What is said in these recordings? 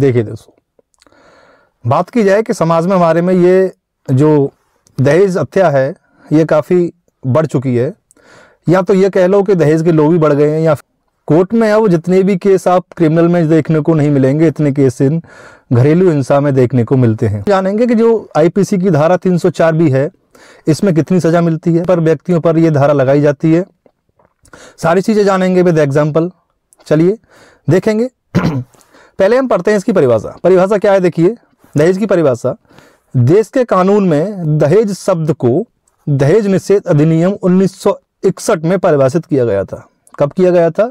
देखिए दोस्तों बात की जाए कि समाज में हमारे में ये जो दहेज हत्या है ये काफ़ी बढ़ चुकी है या तो ये कह लो कि दहेज के लोग भी बढ़ गए हैं या कोर्ट में अब जितने भी केस आप क्रिमिनल में देखने को नहीं मिलेंगे इतने केस इन घरेलू हिंसा में देखने को मिलते हैं जानेंगे कि जो आईपीसी की धारा 304 भी है इसमें कितनी सज़ा मिलती है पर व्यक्तियों पर यह धारा लगाई जाती है सारी चीज़ें जानेंगे विद एग्जाम्पल चलिए देखेंगे पहले हम पढ़ते हैं इसकी परिभाषा परिभाषा क्या है देखिए दहेज की परिभाषा देश के कानून में दहेज शब्द को दहेज निषेध अधिनियम 1961 में परिभाषित किया गया था कब किया गया था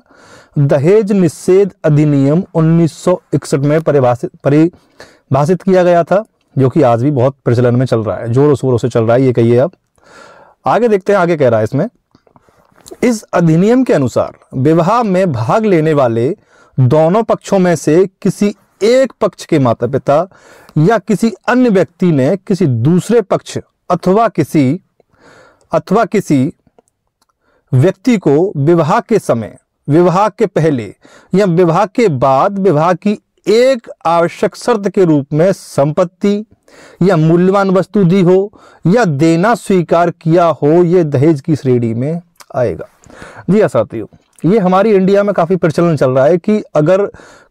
दहेज निषेध अधिनियम 1961 में परिभाषित परिभाषित किया गया था जो कि आज भी बहुत प्रचलन में चल रहा है जोरों शोरों से चल रहा है ये कहिए आप आगे देखते हैं आगे कह रहा है इसमें इस अधिनियम के अनुसार विवाह में भाग लेने वाले दोनों पक्षों में से किसी एक पक्ष के माता पिता या किसी अन्य व्यक्ति ने किसी दूसरे पक्ष अथवा किसी अथवा किसी व्यक्ति को विवाह के समय विवाह के पहले या विवाह के बाद विवाह की एक आवश्यक शर्त के रूप में संपत्ति या मूल्यवान वस्तु दी हो या देना स्वीकार किया हो यह दहेज की श्रेणी में आएगा जी हाँ साथियों ये हमारी इंडिया में काफ़ी प्रचलन चल रहा है कि अगर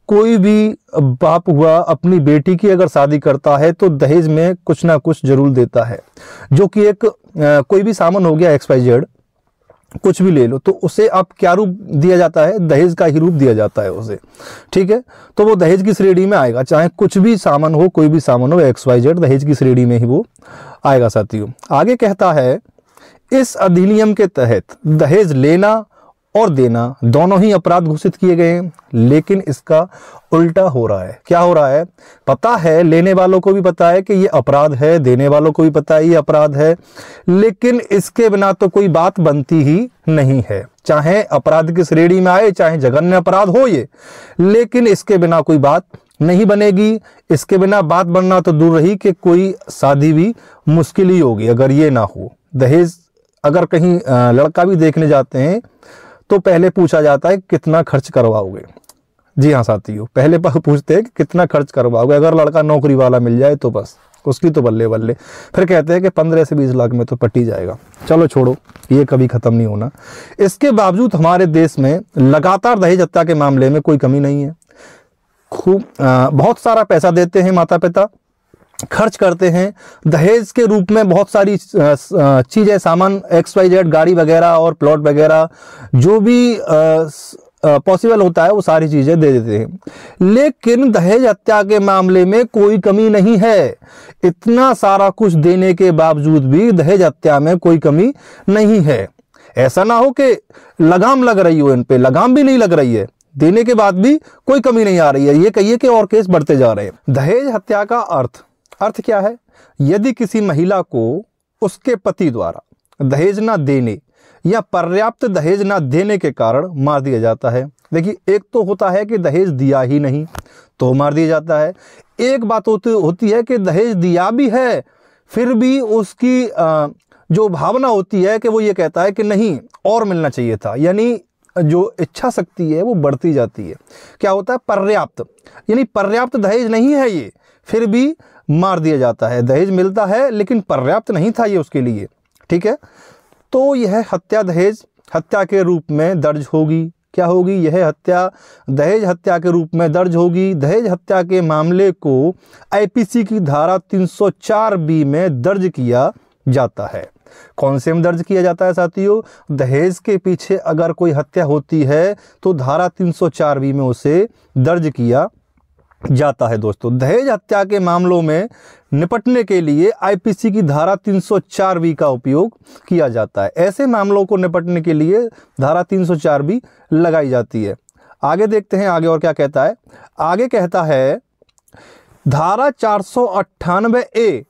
कोई भी बाप हुआ अपनी बेटी की अगर शादी करता है तो दहेज में कुछ ना कुछ जरूर देता है जो कि एक आ, कोई भी सामान हो गया एक्सपाइजर्ड कुछ भी ले लो तो उसे आप क्या रूप दिया जाता है दहेज का ही रूप दिया जाता है उसे ठीक है तो वो दहेज की श्रेणी में आएगा चाहे कुछ भी सामान हो कोई भी सामान हो एक्स वाई जेड दहेज की श्रेणी में ही वो आएगा साथियों आगे कहता है इस अधिनियम के तहत दहेज लेना और देना दोनों ही अपराध घोषित किए गए हैं लेकिन इसका उल्टा हो रहा है क्या हो रहा है पता है लेने वालों को भी पता है कि ये अपराध है देने वालों को भी पता है ये अपराध है लेकिन इसके बिना तो कोई बात बनती ही नहीं है चाहे अपराध की श्रेणी में आए चाहे जघन्य अपराध हो ये लेकिन इसके बिना कोई बात नहीं बनेगी इसके बिना बात बनना तो दूर रही कि कोई शादी भी मुश्किल ही होगी अगर ये ना हो दहेज अगर कहीं लड़का भी देखने जाते हैं तो पहले पूछा जाता है कितना खर्च करवाओगे जी हाँ साथियों पहले पूछते हैं कि कितना खर्च करवाओगे अगर लड़का नौकरी वाला मिल जाए तो बस उसकी तो बल्ले बल्ले फिर कहते हैं कि पंद्रह से बीस लाख में तो पट्टी जाएगा चलो छोड़ो ये कभी ख़त्म नहीं होना इसके बावजूद हमारे देश में लगातार दहेज हत्या के मामले में कोई कमी नहीं है खूब बहुत सारा पैसा देते हैं माता पिता खर्च करते हैं दहेज के रूप में बहुत सारी चीज़ें सामान एक्स वाई जेड गाड़ी वगैरह और प्लॉट वगैरह जो भी पॉसिबल होता है वो सारी चीज़ें दे देते हैं लेकिन दहेज हत्या के मामले में कोई कमी नहीं है इतना सारा कुछ देने के बावजूद भी दहेज हत्या में कोई कमी नहीं है ऐसा ना हो कि लगाम लग रही हो इन पे लगाम भी नहीं लग रही है देने के बाद भी कोई कमी नहीं आ रही है ये कहिए कि और केस बढ़ते जा रहे हैं दहेज हत्या का अर्थ अर्थ क्या है यदि किसी महिला को उसके पति द्वारा दहेज ना देने या पर्याप्त दहेज ना देने के कारण मार दिया जाता है देखिए एक तो होता है कि दहेज दिया ही नहीं तो मार दिया जाता है एक बात होती होती है कि दहेज दिया भी है फिर भी उसकी जो भावना होती है कि वो ये कहता है कि नहीं और मिलना चाहिए था यानी जो इच्छा शक्ति है वो बढ़ती जाती है क्या होता है पर्याप्त यानी पर्याप्त दहेज नहीं है ये फिर भी मार दिया जाता है दहेज मिलता है लेकिन पर्याप्त नहीं था ये उसके लिए ठीक है तो यह हत्या दहेज हत्या के रूप में दर्ज होगी क्या होगी यह हत्या दहेज हत्या के रूप में दर्ज होगी दहेज हत्या के मामले को आईपीसी की धारा 304 बी में दर्ज किया जाता है कौन से में दर्ज किया जाता है साथियों दहेज के पीछे अगर कोई हत्या होती है तो धारा 304 बी में उसे दर्ज किया जाता है दोस्तों दहेज हत्या के मामलों में निपटने के लिए आईपीसी की धारा 304 बी का उपयोग किया जाता है ऐसे मामलों को निपटने के लिए धारा 304 बी लगाई जाती है आगे देखते हैं आगे और क्या कहता है आगे कहता है धारा चार ए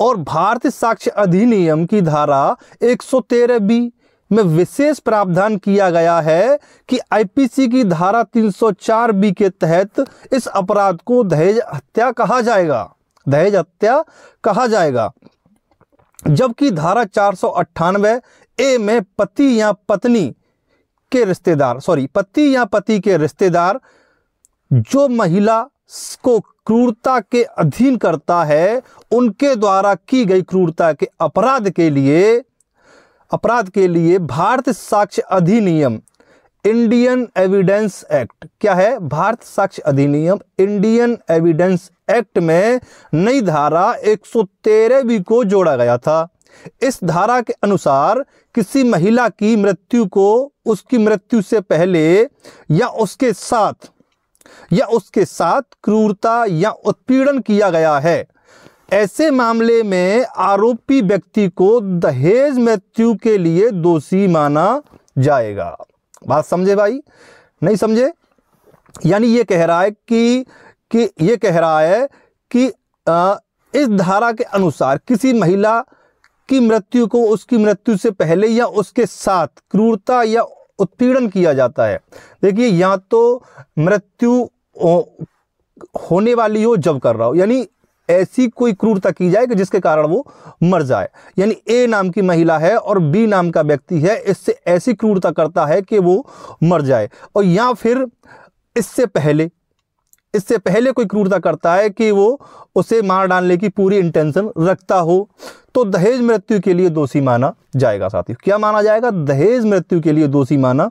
और भारतीय साक्ष्य अधिनियम की धारा एक बी में विशेष प्रावधान किया गया है कि आईपीसी की धारा 304 बी के तहत इस अपराध को दहेज हत्या कहा जाएगा दहेज हत्या कहा जाएगा जबकि धारा चार ए में पति या पत्नी के रिश्तेदार सॉरी पति या पति के रिश्तेदार जो महिला को क्रूरता के अधीन करता है उनके द्वारा की गई क्रूरता के अपराध के लिए अपराध के लिए भारत साक्ष्य अधिनियम इंडियन एविडेंस एक्ट क्या है भारत साक्ष्य अधिनियम इंडियन एविडेंस एक्ट में नई धारा एक सौ तेरहवीं को जोड़ा गया था इस धारा के अनुसार किसी महिला की मृत्यु को उसकी मृत्यु से पहले या उसके साथ या उसके साथ क्रूरता या उत्पीड़न किया गया है ऐसे मामले में आरोपी व्यक्ति को दहेज मृत्यु के लिए दोषी माना जाएगा बात समझे भाई नहीं समझे यानी ये कह रहा है कि कि ये कह रहा है कि आ, इस धारा के अनुसार किसी महिला की मृत्यु को उसकी मृत्यु से पहले या उसके साथ क्रूरता या उत्पीड़न किया जाता है देखिए या तो मृत्यु होने वाली हो जब कर रहा हो यानी ऐसी कोई क्रूरता की जाए कि जिसके कारण वो मर जाए यानी ए नाम की महिला है और बी नाम का व्यक्ति है इससे ऐसी क्रूरता करता है कि वो मर जाए और या फिर इससे पहले इससे पहले कोई क्रूरता करता है कि वो उसे मार डालने की पूरी इंटेंशन रखता हो तो दहेज मृत्यु के लिए दोषी माना जाएगा साथियों क्या माना जाएगा दहेज मृत्यु के लिए दोषी माना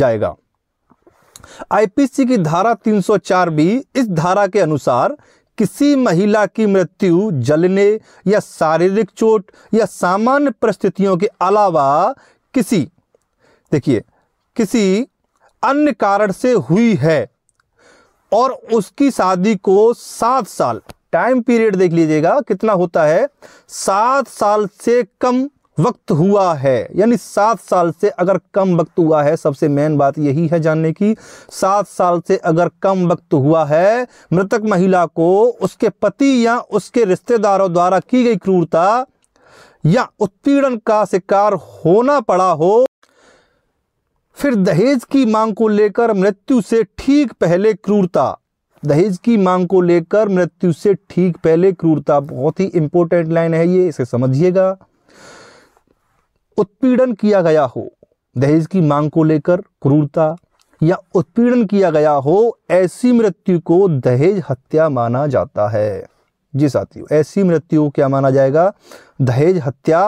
जाएगा आईपीसी की धारा 304 बी इस धारा के अनुसार किसी महिला की मृत्यु जलने या शारीरिक चोट या सामान्य परिस्थितियों के अलावा किसी देखिए किसी अन्य कारण से हुई है और उसकी शादी को सात साल टाइम पीरियड देख लीजिएगा कितना होता है सात साल से कम वक्त हुआ है यानी सात साल से अगर कम वक्त हुआ है सबसे मेन बात यही है जानने की सात साल से अगर कम वक्त हुआ है मृतक महिला को उसके पति या उसके रिश्तेदारों द्वारा की गई क्रूरता या उत्पीड़न का शिकार होना पड़ा हो फिर दहेज की मांग को लेकर मृत्यु से ठीक पहले क्रूरता दहेज की मांग को लेकर मृत्यु से ठीक पहले क्रूरता बहुत ही इंपॉर्टेंट लाइन है ये इसे समझिएगा उत्पीड़न किया गया हो दहेज की मांग को लेकर क्रूरता या उत्पीड़न किया गया हो ऐसी मृत्यु को दहेज हत्या माना जाता है जी साथियों ऐसी मृत्यु को क्या माना जाएगा दहेज हत्या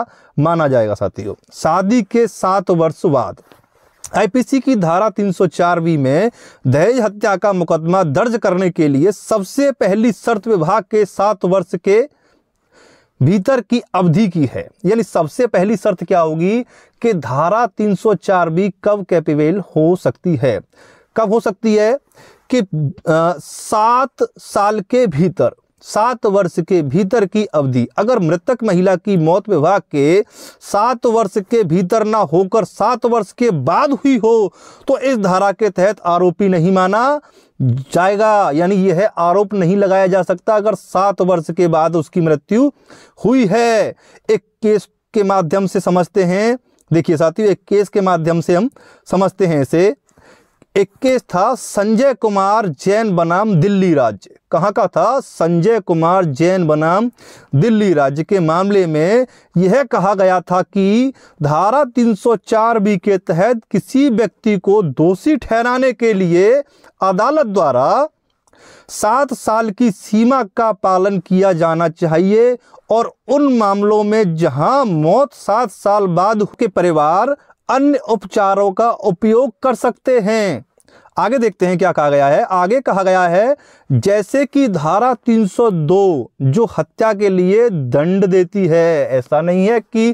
माना जाएगा साथियों शादी के सात वर्ष बाद आईपीसी की धारा 304 बी में दहेज हत्या का मुकदमा दर्ज करने के लिए सबसे पहली शर्त विभाग के सात वर्ष के भीतर की अवधि की है यानी सबसे पहली शर्त क्या होगी कि धारा 304 भी कब कैपिवेल हो सकती है कब हो सकती है कि सात साल के भीतर सात वर्ष के भीतर की अवधि अगर मृतक महिला की मौत विभाग के सात वर्ष के भीतर ना होकर सात वर्ष के बाद हुई हो तो इस धारा के तहत आरोपी नहीं माना जाएगा यानी यह आरोप नहीं लगाया जा सकता अगर सात वर्ष के बाद उसकी मृत्यु हुई है एक केस के माध्यम से समझते हैं देखिए साथियों एक केस के माध्यम से हम समझते हैं इसे इक्कीस था संजय कुमार जैन बनाम दिल्ली राज्य कहाँ का था संजय कुमार जैन बनाम दिल्ली राज्य के मामले में यह कहा गया था कि धारा 304 बी के तहत किसी व्यक्ति को दोषी ठहराने के लिए अदालत द्वारा सात साल की सीमा का पालन किया जाना चाहिए और उन मामलों में जहां मौत सात साल बाद के परिवार अन्य उपचारों का उपयोग कर सकते हैं आगे देखते हैं क्या कहा गया है आगे कहा गया है जैसे कि धारा 302 जो हत्या के लिए दंड देती है ऐसा नहीं है कि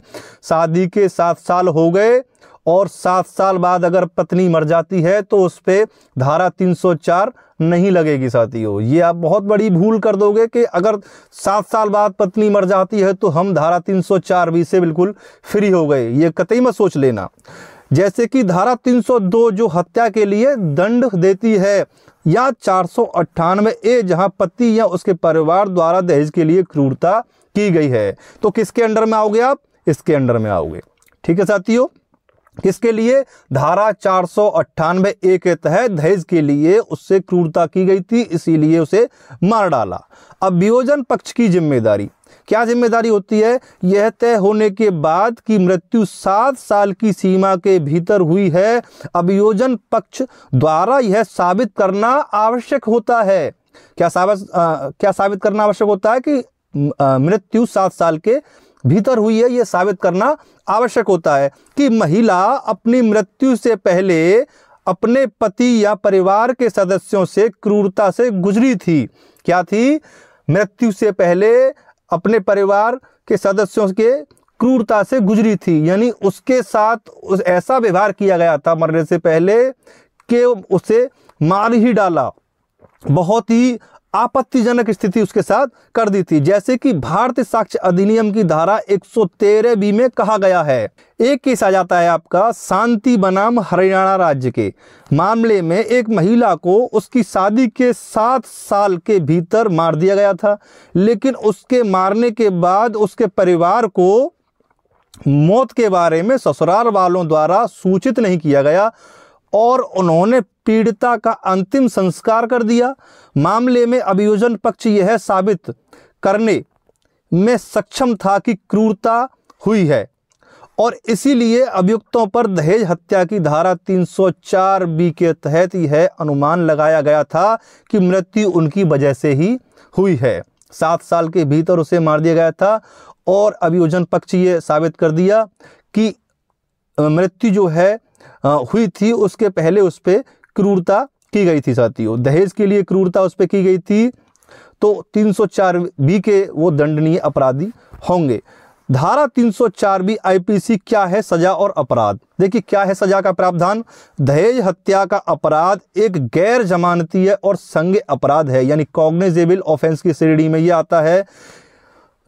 शादी के सात साल हो गए और सात साल बाद अगर पत्नी मर जाती है तो उस पर धारा 304 नहीं लगेगी साथियों ये आप बहुत बड़ी भूल कर दोगे कि अगर सात साल बाद पत्नी मर जाती है तो हम धारा 304 बी से बिल्कुल फ्री हो गए ये कतई मत सोच लेना जैसे कि धारा 302 जो हत्या के लिए दंड देती है या चार ए जहां पति या उसके परिवार द्वारा दहेज के लिए क्रूरता की गई है तो किसके अंडर में आओगे आप इसके अंडर में आओगे ठीक है साथियों किसके लिए धारा चार सौ अट्ठानवे ए के तहत दहेज के लिए उससे क्रूरता की गई थी इसीलिए उसे मार डाला अब वियोजन पक्ष की जिम्मेदारी क्या जिम्मेदारी होती है यह तय होने के बाद कि मृत्यु सात साल की सीमा के भीतर हुई है अभियोजन पक्ष द्वारा यह साबित करना आवश्यक होता है क्या साबित क्या साबित करना आवश्यक होता है कि मृत्यु सात साल के भीतर हुई है ये साबित करना आवश्यक होता है कि महिला अपनी मृत्यु से पहले अपने पति या परिवार के सदस्यों से क्रूरता से गुजरी थी क्या थी मृत्यु से पहले अपने परिवार के सदस्यों के क्रूरता से गुजरी थी यानी उसके साथ उस ऐसा व्यवहार किया गया था मरने से पहले कि उसे मार ही डाला बहुत ही आपत्तिजनक स्थिति उसके साथ कर दी थी जैसे कि भारतीय साक्ष्य अधिनियम की धारा 113 बी में कहा गया है एक केस आ जाता है आपका शांति बनाम हरियाणा राज्य के मामले में एक महिला को उसकी शादी के सात साल के भीतर मार दिया गया था लेकिन उसके मारने के बाद उसके परिवार को मौत के बारे में ससुराल वालों द्वारा सूचित नहीं किया गया और उन्होंने पीड़िता का अंतिम संस्कार कर दिया मामले में अभियोजन पक्ष यह साबित करने में सक्षम था कि क्रूरता हुई है और इसीलिए अभियुक्तों पर दहेज हत्या की धारा 304 बी के तहत यह अनुमान लगाया गया था कि मृत्यु उनकी वजह से ही हुई है सात साल के भीतर उसे मार दिया गया था और अभियोजन पक्ष ये साबित कर दिया कि मृत्यु जो है हुई थी उसके पहले उस पर क्रूरता की गई थी साथियों दहेज के लिए क्रूरता उस पर की गई थी तो 304 बी के वो दंडनीय अपराधी होंगे धारा 304 बी आईपीसी क्या है सजा और अपराध देखिए क्या है सजा का प्रावधान दहेज हत्या का अपराध एक गैर जमानती है और संग अपराध है यानी कॉग्नेजेबल ऑफेंस की श्रेणी में ये आता है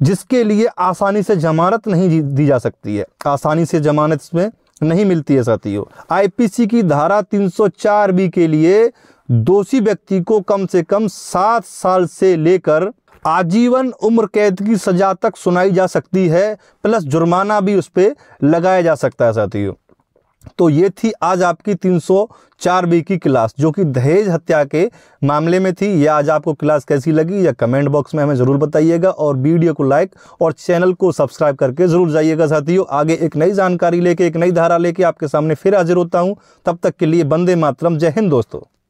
जिसके लिए आसानी से जमानत नहीं दी जा सकती है आसानी से जमानत में नहीं मिलती है साथियों आईपीसी की धारा 304 बी के लिए दोषी व्यक्ति को कम से कम सात साल से लेकर आजीवन उम्र कैद की सजा तक सुनाई जा सकती है प्लस जुर्माना भी उस पर लगाया जा सकता है साथियों तो ये थी आज आपकी 304 बी की क्लास जो कि दहेज हत्या के मामले में थी यह आज आपको क्लास कैसी लगी या कमेंट बॉक्स में हमें ज़रूर बताइएगा और वीडियो को लाइक और चैनल को सब्सक्राइब करके ज़रूर जाइएगा साथियों आगे एक नई जानकारी लेके एक नई धारा लेके आपके सामने फिर हाजिर होता हूँ तब तक के लिए बंदे मातरम जय हिंद दोस्तों